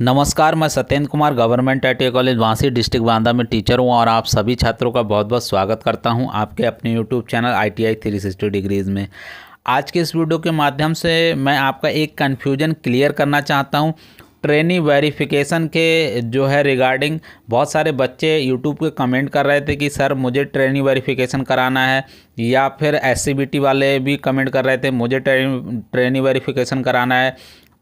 नमस्कार मैं Satyendra Kumar government I college Vansi district Banda में टीचर हूँ और आप सभी छात्रों का बहुत बहुत स्वागत करता हूँ आपके अपने YouTube channel I T I three sixty degrees में आज के इस वीडियो के माध्यम से मैं आपका एक कन्फ्यूजन क्लियर करना चाहता हूँ ट्रेनिंग वेरिफिकेशन के जो है रिगार्डिंग बहुत सारे बच्चे यूट्यूब के कमेंट कर रहे थे कि सर मुझे ट्रेनी वेरिफिकेशन कराना है या फिर एस वाले भी कमेंट कर रहे थे मुझे ट्रेनिंग ट्रेनी वेरिफिकेशन कराना है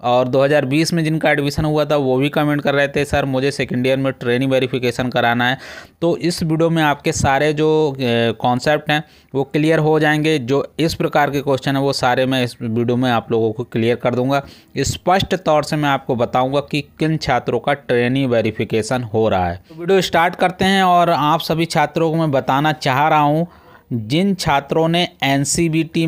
और 2020 में जिनका एडमिशन हुआ था वो भी कमेंट कर रहे थे सर मुझे सेकेंड ईयर में ट्रेनिंग वेरिफिकेशन कराना है तो इस वीडियो में आपके सारे जो कॉन्सेप्ट हैं वो क्लियर हो जाएंगे जो इस प्रकार के क्वेश्चन हैं वो सारे मैं इस वीडियो में आप लोगों को क्लियर कर दूंगा स्पष्ट तौर से मैं आपको बताऊँगा कि किन छात्रों का ट्रेनिंग वेरीफिकेशन हो रहा है तो वीडियो स्टार्ट करते हैं और आप सभी छात्रों को मैं बताना चाह रहा हूँ जिन छात्रों ने एन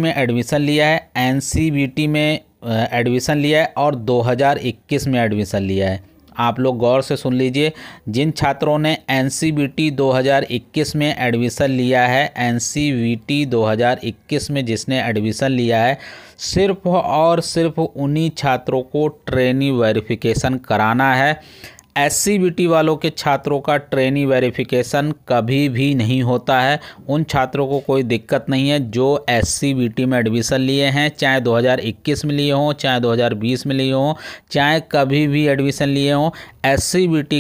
में एडमिशन लिया है एन में एडमिशन लिया है और 2021 में एडमिशन लिया है आप लोग गौर से सुन लीजिए जिन छात्रों ने एन 2021 में एडमिशन लिया है एन 2021 में जिसने एडमिशन लिया है सिर्फ और सिर्फ उन्हीं छात्रों को ट्रेनी वेरिफिकेशन कराना है एस वालों के छात्रों का ट्रेनी वेरिफिकेशन कभी भी नहीं होता है उन छात्रों को कोई दिक्कत नहीं है जो एस में एडमिशन लिए हैं चाहे 2021 में लिए हों चाहे 2020 में लिए हों चाहे कभी भी एडमिशन लिए हों एस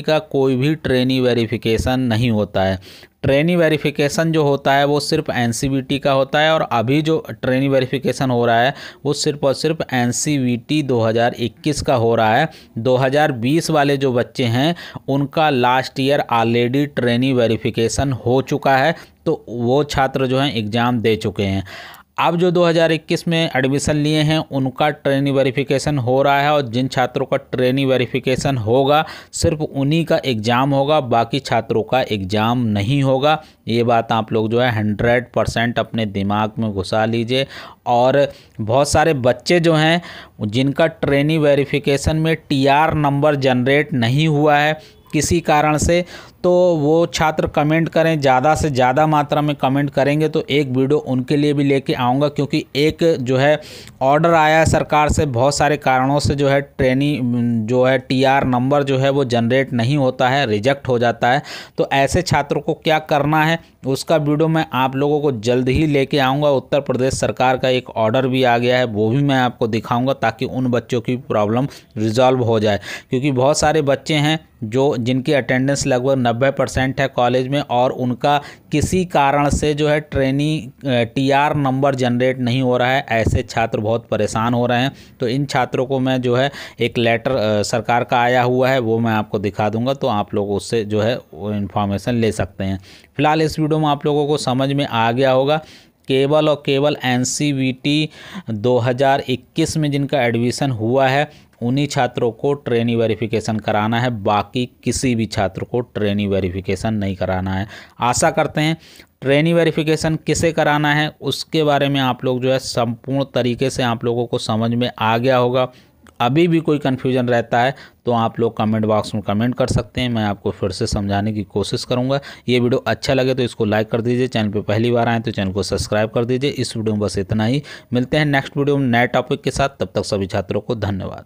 का कोई भी ट्रेनी वेरिफिकेशन नहीं होता है ट्रेनी वेरिफिकेशन जो होता है वो सिर्फ एन का होता है और अभी जो ट्रेनी वेरिफिकेशन हो रहा है वो सिर्फ और सिर्फ एन 2021 का हो रहा है 2020 वाले जो बच्चे हैं उनका last year already trainee verification हो चुका है तो वो छात्र जो हैं एग्ज़ाम दे चुके हैं आप जो 2021 में एडमिशन लिए हैं उनका ट्रेनिंग वेरिफिकेशन हो रहा है और जिन छात्रों का ट्रेनिंग वेरिफिकेशन होगा सिर्फ उन्हीं का एग्ज़ाम होगा बाकी छात्रों का एग्ज़ाम नहीं होगा ये बात आप लोग जो है हंड्रेड परसेंट अपने दिमाग में घुसा लीजिए और बहुत सारे बच्चे जो हैं जिनका ट्रेनिंग वेरिफिकेशन में टी नंबर जनरेट नहीं हुआ है किसी कारण से तो वो छात्र कमेंट करें ज़्यादा से ज़्यादा मात्रा में कमेंट करेंगे तो एक वीडियो उनके लिए भी लेके आऊँगा क्योंकि एक जो है ऑर्डर आया है सरकार से बहुत सारे कारणों से जो है ट्रेनिंग जो है टीआर नंबर जो है वो जनरेट नहीं होता है रिजेक्ट हो जाता है तो ऐसे छात्रों को क्या करना है उसका वीडियो मैं आप लोगों को जल्द ही कर आऊँगा उत्तर प्रदेश सरकार का एक ऑर्डर भी आ गया है वो भी मैं आपको दिखाऊँगा ताकि उन बच्चों की प्रॉब्लम रिजॉल्व हो जाए क्योंकि बहुत सारे बच्चे हैं जो जिनकी अटेंडेंस लगभग नब्बे परसेंट है कॉलेज में और उनका किसी कारण से जो है ट्रेनी टीआर नंबर जनरेट नहीं हो रहा है ऐसे छात्र बहुत परेशान हो रहे हैं तो इन छात्रों को मैं जो है एक लेटर सरकार का आया हुआ है वो मैं आपको दिखा दूंगा तो आप लोग उससे जो है वो इन्फॉर्मेशन ले सकते हैं फिलहाल इस वीडियो में आप लोगों को समझ में आ गया होगा केवल और केवल एन 2021 में जिनका एडमिशन हुआ है उन्हीं छात्रों को ट्रेनी वेरिफिकेशन कराना है बाकी किसी भी छात्र को ट्रेनी वेरिफिकेशन नहीं कराना है आशा करते हैं ट्रेनी वेरिफिकेशन किसे कराना है उसके बारे में आप लोग जो है संपूर्ण तरीके से आप लोगों को समझ में आ गया होगा अभी भी कोई कन्फ्यूजन रहता है तो आप लोग कमेंट बॉक्स में कमेंट कर सकते हैं मैं आपको फिर से समझाने की कोशिश करूंगा ये वीडियो अच्छा लगे तो इसको लाइक कर दीजिए चैनल पे पहली बार आए तो चैनल को सब्सक्राइब कर दीजिए इस वीडियो में बस इतना ही मिलते हैं नेक्स्ट वीडियो में नए टॉपिक के साथ तब तक सभी छात्रों को धन्यवाद